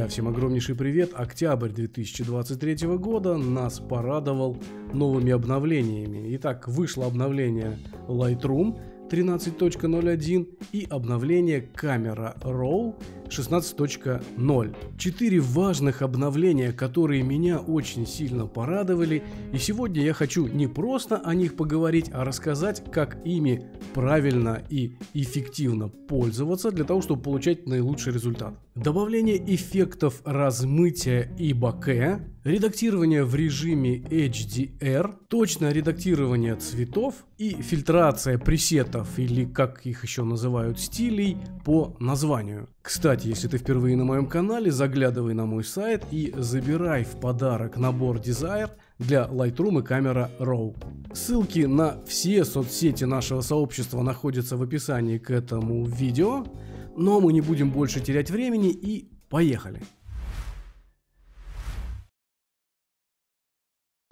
Друзья, всем огромнейший привет! Октябрь 2023 года нас порадовал новыми обновлениями. Итак, вышло обновление Lightroom 13.01 и обновление Camera RAW 16.0. Четыре важных обновления, которые меня очень сильно порадовали, и сегодня я хочу не просто о них поговорить, а рассказать, как ими правильно и эффективно пользоваться для того, чтобы получать наилучший результат добавление эффектов размытия и боке, редактирование в режиме HDR, точное редактирование цветов и фильтрация пресетов или как их еще называют стилей по названию. Кстати, если ты впервые на моем канале, заглядывай на мой сайт и забирай в подарок набор Desire для Lightroom и камера RAW. Ссылки на все соцсети нашего сообщества находятся в описании к этому видео. Но мы не будем больше терять времени и поехали!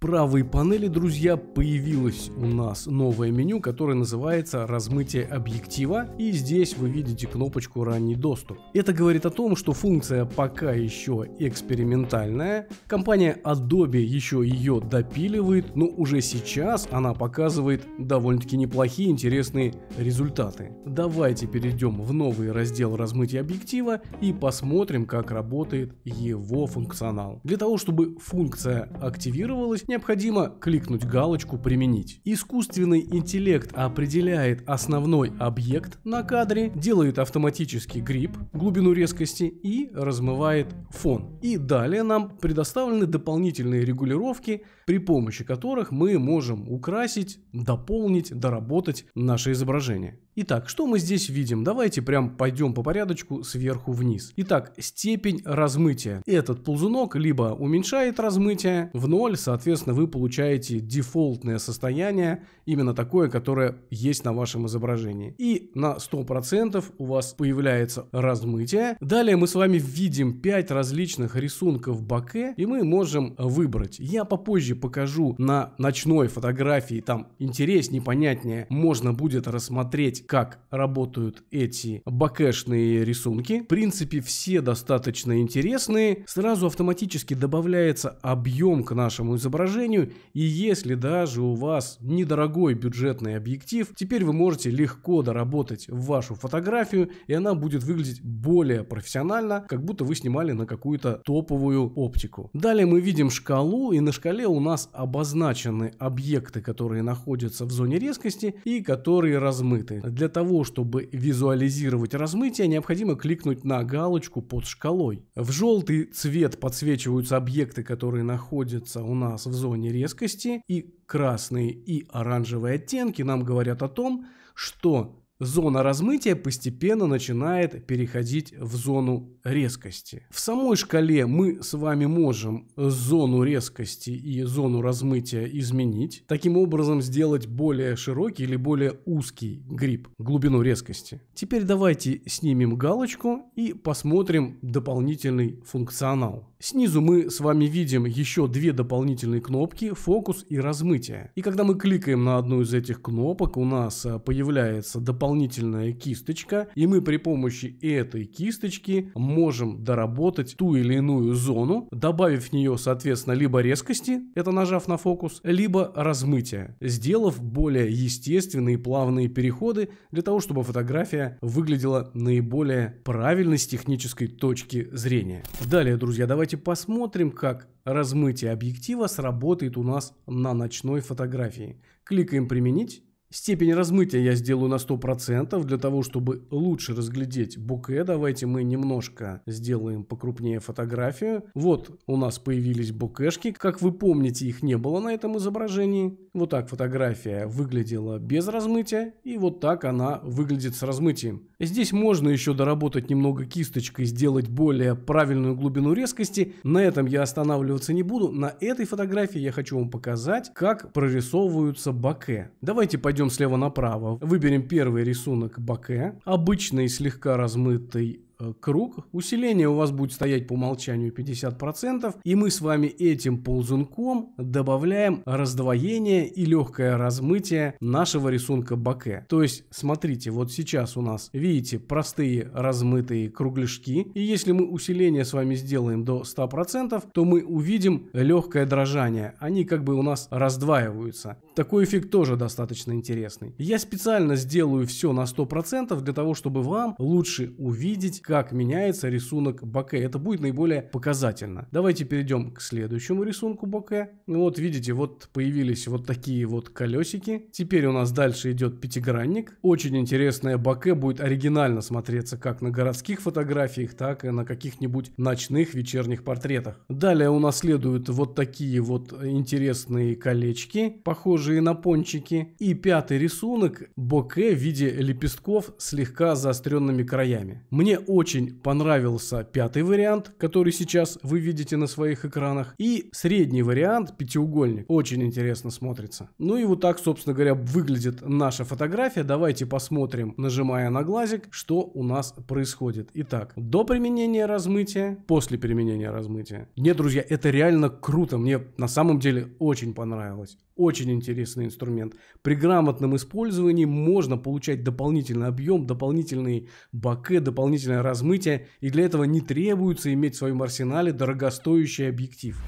правой панели, друзья, появилось у нас новое меню, которое называется «Размытие объектива», и здесь вы видите кнопочку «Ранний доступ». Это говорит о том, что функция пока еще экспериментальная, компания Adobe еще ее допиливает, но уже сейчас она показывает довольно-таки неплохие интересные результаты. Давайте перейдем в новый раздел «Размытие объектива» и посмотрим, как работает его функционал. Для того, чтобы функция активировалась, необходимо кликнуть галочку «Применить». Искусственный интеллект определяет основной объект на кадре, делает автоматический грип, глубину резкости и размывает фон. И далее нам предоставлены дополнительные регулировки, при помощи которых мы можем украсить, дополнить, доработать наше изображение. Итак, что мы здесь видим? Давайте прям пойдем по порядочку сверху вниз. Итак, степень размытия. Этот ползунок либо уменьшает размытие в ноль, соответственно, вы получаете дефолтное состояние, именно такое, которое есть на вашем изображении. И на 100% у вас появляется размытие. Далее мы с вами видим 5 различных рисунков баке, и мы можем выбрать. Я попозже покажу на ночной фотографии, там интереснее, понятнее, можно будет рассмотреть как работают эти бакэшные рисунки. В принципе, все достаточно интересные. Сразу автоматически добавляется объем к нашему изображению. И если даже у вас недорогой бюджетный объектив, теперь вы можете легко доработать вашу фотографию, и она будет выглядеть более профессионально, как будто вы снимали на какую-то топовую оптику. Далее мы видим шкалу, и на шкале у нас обозначены объекты, которые находятся в зоне резкости и которые размыты. Для того, чтобы визуализировать размытие, необходимо кликнуть на галочку под шкалой. В желтый цвет подсвечиваются объекты, которые находятся у нас в зоне резкости, и красные и оранжевые оттенки нам говорят о том, что зона размытия постепенно начинает переходить в зону резкости. В самой шкале мы с вами можем зону резкости и зону размытия изменить, таким образом сделать более широкий или более узкий гриб, глубину резкости. Теперь давайте снимем галочку и посмотрим дополнительный функционал. Снизу мы с вами видим еще две дополнительные кнопки «Фокус» и «Размытие». И когда мы кликаем на одну из этих кнопок, у нас э, появляется дополнительный дополнительная кисточка, и мы при помощи этой кисточки можем доработать ту или иную зону, добавив в нее, соответственно, либо резкости, это нажав на фокус, либо размытие, сделав более естественные плавные переходы для того, чтобы фотография выглядела наиболее правильно с технической точки зрения. Далее, друзья, давайте посмотрим, как размытие объектива сработает у нас на ночной фотографии. Кликаем «Применить». Степень размытия я сделаю на 100%, для того, чтобы лучше разглядеть буке. Давайте мы немножко сделаем покрупнее фотографию. Вот у нас появились букешки. Как вы помните, их не было на этом изображении. Вот так фотография выглядела без размытия, и вот так она выглядит с размытием. Здесь можно еще доработать немного кисточкой, сделать более правильную глубину резкости. На этом я останавливаться не буду. На этой фотографии я хочу вам показать, как прорисовываются боке. Давайте пойдем слева направо. Выберем первый рисунок боке. Обычный, слегка размытый Э, круг. Усиление у вас будет стоять по умолчанию 50%. И мы с вами этим ползунком добавляем раздвоение и легкое размытие нашего рисунка баке То есть, смотрите, вот сейчас у нас, видите, простые размытые кругляшки. И если мы усиление с вами сделаем до 100%, то мы увидим легкое дрожание. Они как бы у нас раздваиваются. Такой эффект тоже достаточно интересный. Я специально сделаю все на 100% для того, чтобы вам лучше увидеть, как меняется рисунок боке. Это будет наиболее показательно. Давайте перейдем к следующему рисунку боке. вот видите, вот появились вот такие вот колесики. Теперь у нас дальше идет пятигранник. Очень интересное боке будет оригинально смотреться как на городских фотографиях, так и на каких-нибудь ночных вечерних портретах. Далее у нас следуют вот такие вот интересные колечки, похожие на пончики. И пятый рисунок боке в виде лепестков слегка заостренными краями. Мне очень очень понравился пятый вариант, который сейчас вы видите на своих экранах. И средний вариант, пятиугольник, очень интересно смотрится. Ну и вот так, собственно говоря, выглядит наша фотография. Давайте посмотрим, нажимая на глазик, что у нас происходит. Итак, до применения размытия, после применения размытия. Нет, друзья, это реально круто. Мне на самом деле очень понравилось. Очень интересный инструмент. При грамотном использовании можно получать дополнительный объем, дополнительный баке, дополнительное размытие, и для этого не требуется иметь в своем арсенале дорогостоящий объектив.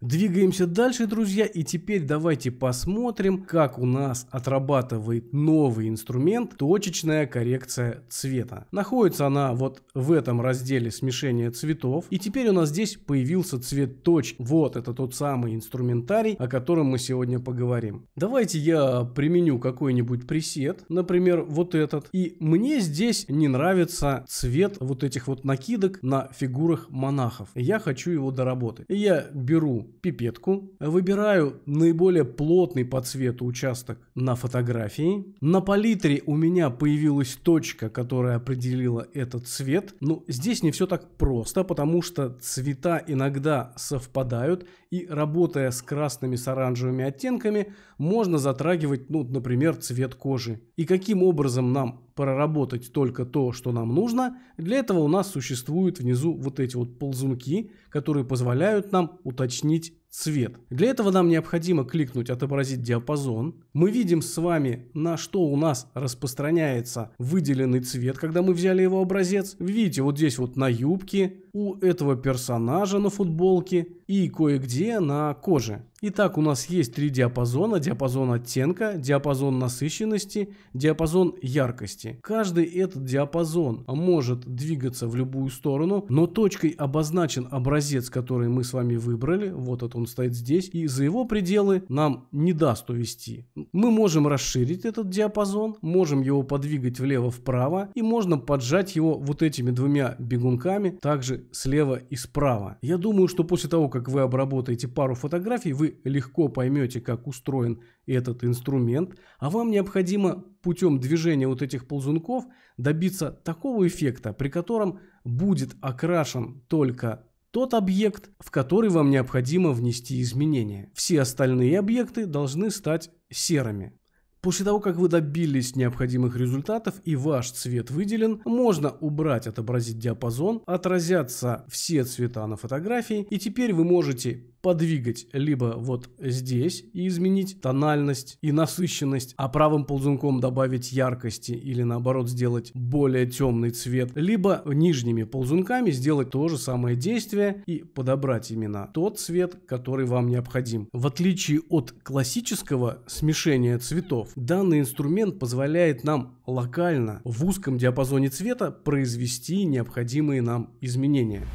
Двигаемся дальше, друзья, и теперь давайте посмотрим, как у нас отрабатывает новый инструмент точечная коррекция цвета. Находится она вот в этом разделе смешения цветов, и теперь у нас здесь появился цвет точки. Вот это тот самый инструментарий, о котором мы сегодня поговорим. Давайте я применю какой-нибудь пресет, например, вот этот, и мне здесь не нравится цвет вот этих вот накидок на фигурах монахов. Я хочу его доработать. Я беру пипетку, выбираю наиболее плотный по цвету участок на фотографии. На палитре у меня появилась точка, которая определила этот цвет. Но ну, здесь не все так просто, потому что цвета иногда совпадают, и работая с красными с оранжевыми оттенками, можно затрагивать, ну, например, цвет кожи. И каким образом нам проработать только то, что нам нужно, для этого у нас существуют внизу вот эти вот ползунки, которые позволяют нам уточнить цвет. Для этого нам необходимо кликнуть «Отобразить диапазон». Мы видим с вами, на что у нас распространяется выделенный цвет, когда мы взяли его образец. Видите, вот здесь вот на юбке, у этого персонажа на футболке и кое-где на коже. Итак, у нас есть три диапазона. Диапазон оттенка, диапазон насыщенности, диапазон яркости. Каждый этот диапазон может двигаться в любую сторону, но точкой обозначен образец, который мы с вами выбрали. Вот этот он стоит здесь. И за его пределы нам не даст увести. Мы можем расширить этот диапазон, можем его подвигать влево-вправо и можно поджать его вот этими двумя бегунками, также слева и справа. Я думаю, что после того, как вы обработаете пару фотографий, вы легко поймете, как устроен этот инструмент, а вам необходимо путем движения вот этих ползунков добиться такого эффекта, при котором будет окрашен только тот объект, в который вам необходимо внести изменения. Все остальные объекты должны стать серыми. После того, как вы добились необходимых результатов и ваш цвет выделен, можно убрать «Отобразить диапазон», отразятся все цвета на фотографии, и теперь вы можете подвигать либо вот здесь и изменить тональность и насыщенность, а правым ползунком добавить яркости или наоборот сделать более темный цвет, либо нижними ползунками сделать то же самое действие и подобрать именно тот цвет, который вам необходим. В отличие от классического смешения цветов, данный инструмент позволяет нам локально в узком диапазоне цвета произвести необходимые нам изменения.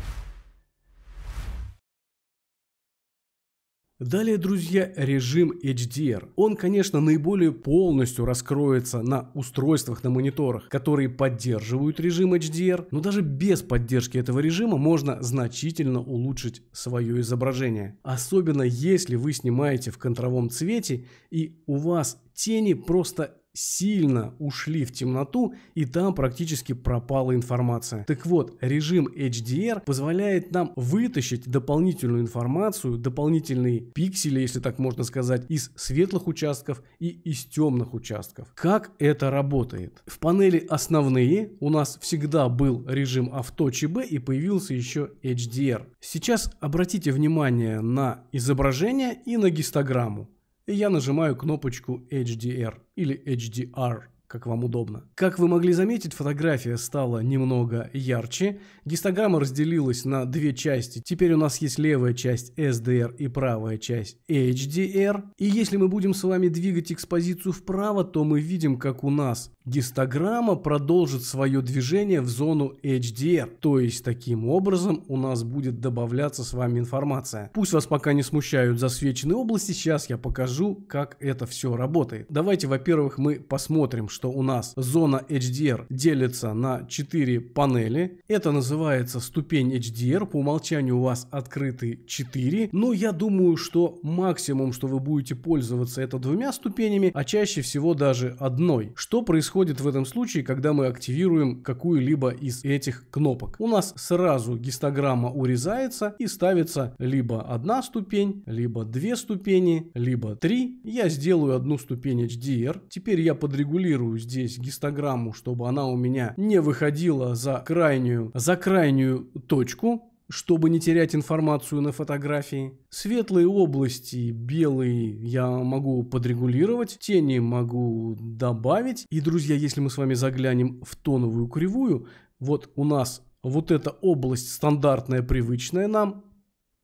Далее, друзья, режим HDR. Он, конечно, наиболее полностью раскроется на устройствах на мониторах, которые поддерживают режим HDR, но даже без поддержки этого режима можно значительно улучшить свое изображение. Особенно если вы снимаете в контровом цвете и у вас тени просто сильно ушли в темноту, и там практически пропала информация. Так вот, режим HDR позволяет нам вытащить дополнительную информацию, дополнительные пиксели, если так можно сказать, из светлых участков и из темных участков. Как это работает? В панели «Основные» у нас всегда был режим авто ЧБ и появился еще HDR. Сейчас обратите внимание на изображение и на гистограмму и я нажимаю кнопочку HDR или HDR как вам удобно. Как вы могли заметить, фотография стала немного ярче, гистограмма разделилась на две части. Теперь у нас есть левая часть SDR и правая часть HDR. И если мы будем с вами двигать экспозицию вправо, то мы видим, как у нас гистограмма продолжит свое движение в зону HDR. То есть таким образом у нас будет добавляться с вами информация. Пусть вас пока не смущают засвеченные области, сейчас я покажу, как это все работает. Давайте, во-первых, мы посмотрим, что что у нас зона HDR делится на 4 панели. Это называется ступень HDR. По умолчанию у вас открыты 4. Но я думаю, что максимум, что вы будете пользоваться, это двумя ступенями, а чаще всего даже одной. Что происходит в этом случае, когда мы активируем какую-либо из этих кнопок? У нас сразу гистограмма урезается и ставится либо одна ступень, либо две ступени, либо три. Я сделаю одну ступень HDR. Теперь я подрегулирую фиксирую здесь гистограмму, чтобы она у меня не выходила за крайнюю, за крайнюю точку, чтобы не терять информацию на фотографии. Светлые области, белые я могу подрегулировать, тени могу добавить. И, друзья, если мы с вами заглянем в тоновую кривую, вот у нас вот эта область стандартная, привычная нам,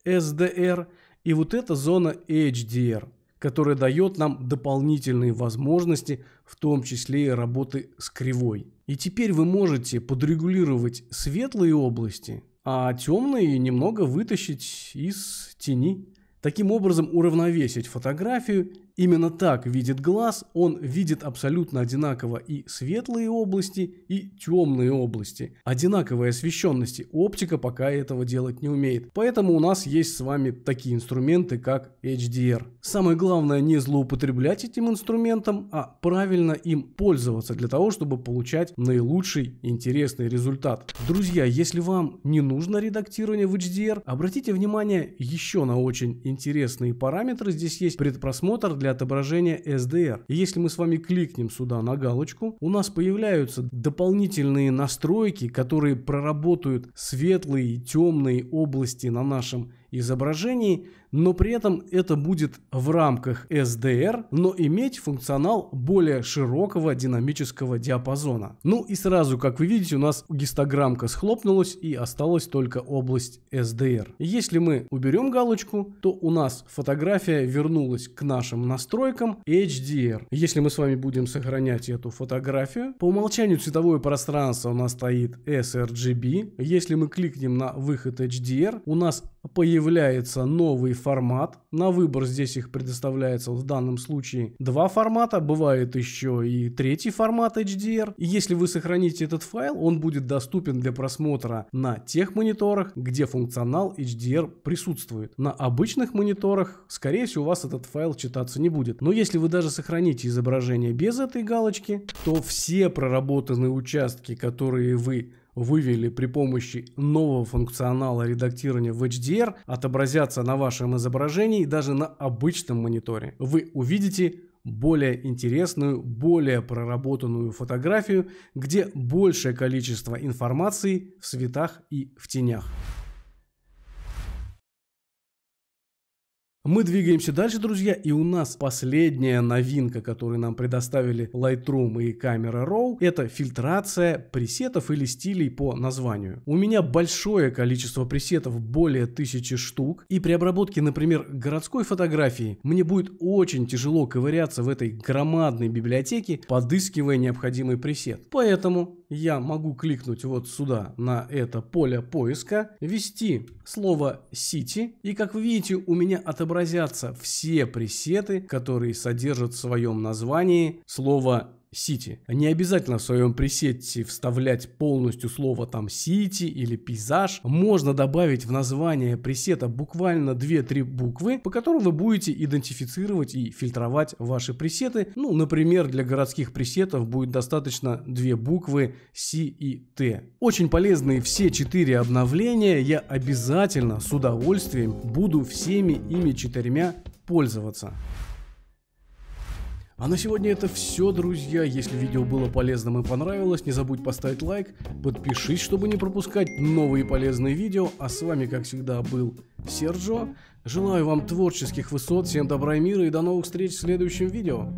SDR, и вот эта зона HDR который дает нам дополнительные возможности, в том числе и работы с кривой. И теперь вы можете подрегулировать светлые области, а темные немного вытащить из тени. Таким образом уравновесить фотографию Именно так видит глаз, он видит абсолютно одинаково и светлые области, и темные области. Одинаковой освещенности оптика пока этого делать не умеет. Поэтому у нас есть с вами такие инструменты, как HDR. Самое главное не злоупотреблять этим инструментом, а правильно им пользоваться для того, чтобы получать наилучший интересный результат. Друзья, если вам не нужно редактирование в HDR, обратите внимание еще на очень интересные параметры. Здесь есть предпросмотр для отображения SDR. И если мы с вами кликнем сюда на галочку, у нас появляются дополнительные настройки, которые проработают светлые и темные области на нашем изображений, но при этом это будет в рамках SDR, но иметь функционал более широкого динамического диапазона. Ну и сразу, как вы видите, у нас гистограммка схлопнулась и осталась только область SDR. Если мы уберем галочку, то у нас фотография вернулась к нашим настройкам HDR. Если мы с вами будем сохранять эту фотографию, по умолчанию цветовое пространство у нас стоит sRGB. Если мы кликнем на выход HDR, у нас появится появляется новый формат. На выбор здесь их предоставляется в данном случае два формата, бывает еще и третий формат HDR. И если вы сохраните этот файл, он будет доступен для просмотра на тех мониторах, где функционал HDR присутствует. На обычных мониторах, скорее всего, у вас этот файл читаться не будет. Но если вы даже сохраните изображение без этой галочки, то все проработанные участки, которые вы вывели при помощи нового функционала редактирования в HDR, отобразятся на вашем изображении и даже на обычном мониторе. Вы увидите более интересную, более проработанную фотографию, где большее количество информации в цветах и в тенях. Мы двигаемся дальше, друзья, и у нас последняя новинка, которую нам предоставили Lightroom и Camera RAW, это фильтрация пресетов или стилей по названию. У меня большое количество пресетов, более тысячи штук, и при обработке, например, городской фотографии, мне будет очень тяжело ковыряться в этой громадной библиотеке, подыскивая необходимый пресет. Поэтому я могу кликнуть вот сюда на это поле поиска, ввести слово City, и как вы видите, у меня отображается отобразятся все пресеты, которые содержат в своем названии слово Сити. Не обязательно в своем пресете вставлять полностью слово там Сити или пейзаж. Можно добавить в название пресета буквально 2-3 буквы, по которым вы будете идентифицировать и фильтровать ваши пресеты. Ну, например, для городских пресетов будет достаточно две буквы C и T. Очень полезные все четыре обновления. Я обязательно с удовольствием буду всеми ими четырьмя пользоваться. А на сегодня это все, друзья. Если видео было полезным и понравилось, не забудь поставить лайк, подпишись, чтобы не пропускать новые полезные видео. А с вами, как всегда, был Серджо. Желаю вам творческих высот, всем добра и мира и до новых встреч в следующем видео.